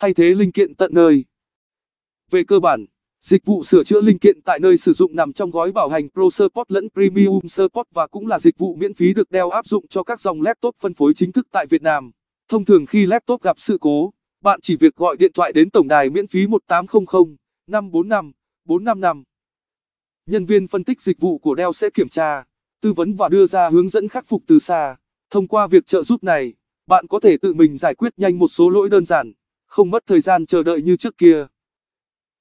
thay thế linh kiện tận nơi. Về cơ bản, dịch vụ sửa chữa linh kiện tại nơi sử dụng nằm trong gói bảo hành Pro Support lẫn Premium Support và cũng là dịch vụ miễn phí được Dell áp dụng cho các dòng laptop phân phối chính thức tại Việt Nam. Thông thường khi laptop gặp sự cố, bạn chỉ việc gọi điện thoại đến tổng đài miễn phí 1800 545 455. Nhân viên phân tích dịch vụ của Dell sẽ kiểm tra, tư vấn và đưa ra hướng dẫn khắc phục từ xa. Thông qua việc trợ giúp này, bạn có thể tự mình giải quyết nhanh một số lỗi đơn giản không mất thời gian chờ đợi như trước kia.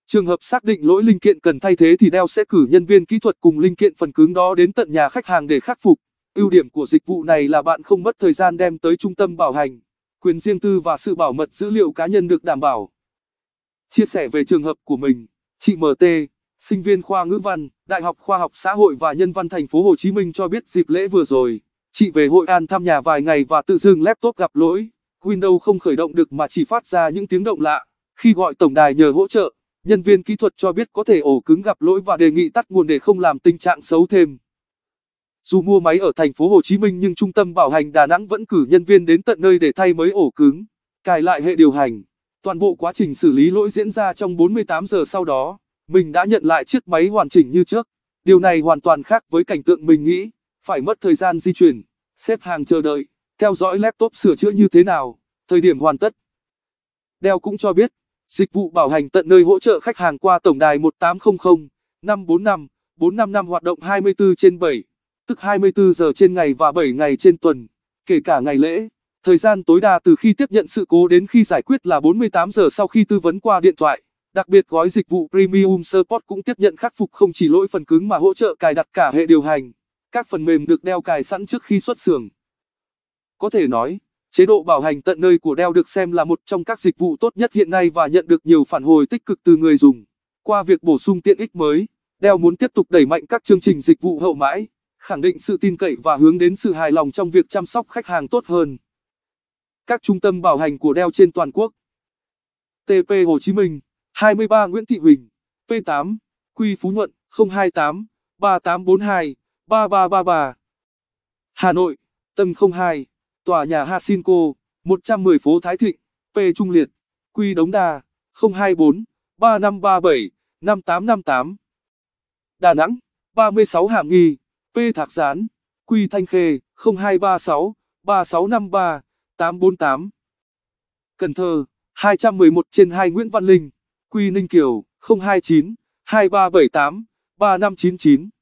Trường hợp xác định lỗi linh kiện cần thay thế thì Dell sẽ cử nhân viên kỹ thuật cùng linh kiện phần cứng đó đến tận nhà khách hàng để khắc phục. Ưu điểm của dịch vụ này là bạn không mất thời gian đem tới trung tâm bảo hành, quyền riêng tư và sự bảo mật dữ liệu cá nhân được đảm bảo. Chia sẻ về trường hợp của mình, chị MT, sinh viên khoa ngữ văn, Đại học Khoa học Xã hội và Nhân văn thành phố Hồ Chí Minh cho biết dịp lễ vừa rồi, chị về Hội An thăm nhà vài ngày và tự dưng laptop gặp lỗi. Windows không khởi động được mà chỉ phát ra những tiếng động lạ. Khi gọi tổng đài nhờ hỗ trợ, nhân viên kỹ thuật cho biết có thể ổ cứng gặp lỗi và đề nghị tắt nguồn để không làm tình trạng xấu thêm. Dù mua máy ở thành phố Hồ Chí Minh nhưng trung tâm bảo hành Đà Nẵng vẫn cử nhân viên đến tận nơi để thay mới ổ cứng, cài lại hệ điều hành. Toàn bộ quá trình xử lý lỗi diễn ra trong 48 giờ sau đó, mình đã nhận lại chiếc máy hoàn chỉnh như trước. Điều này hoàn toàn khác với cảnh tượng mình nghĩ, phải mất thời gian di chuyển, xếp hàng chờ đợi theo dõi laptop sửa chữa như thế nào, thời điểm hoàn tất. Dell cũng cho biết, dịch vụ bảo hành tận nơi hỗ trợ khách hàng qua tổng đài 1800 545 455 hoạt động 24 trên 7, tức 24 giờ trên ngày và 7 ngày trên tuần, kể cả ngày lễ. Thời gian tối đa từ khi tiếp nhận sự cố đến khi giải quyết là 48 giờ sau khi tư vấn qua điện thoại. Đặc biệt gói dịch vụ Premium Support cũng tiếp nhận khắc phục không chỉ lỗi phần cứng mà hỗ trợ cài đặt cả hệ điều hành, các phần mềm được đeo cài sẵn trước khi xuất xưởng. Có thể nói, chế độ bảo hành tận nơi của Dell được xem là một trong các dịch vụ tốt nhất hiện nay và nhận được nhiều phản hồi tích cực từ người dùng. Qua việc bổ sung tiện ích mới, Dell muốn tiếp tục đẩy mạnh các chương trình dịch vụ hậu mãi, khẳng định sự tin cậy và hướng đến sự hài lòng trong việc chăm sóc khách hàng tốt hơn. Các trung tâm bảo hành của Dell trên toàn quốc TP Hồ Chí Minh, 23 Nguyễn Thị Huỳnh, P8, Quy Phú Nhuận, 028, 3842, 3333. Hà Nội, Tâm 02 tòa nhà Hasinco, 110 phố Thái Thịnh, P Trung Liệt, Quy Đống Đa, 024 3537 5858. Đà Nẵng, 36 Hàm Nghi, P Thạc Gián, Quy Thanh Khê, 0236 3653 848. Cần Thơ, 211 trên 2 Nguyễn Văn Linh, Quy Ninh Kiều, 029 2378 3599.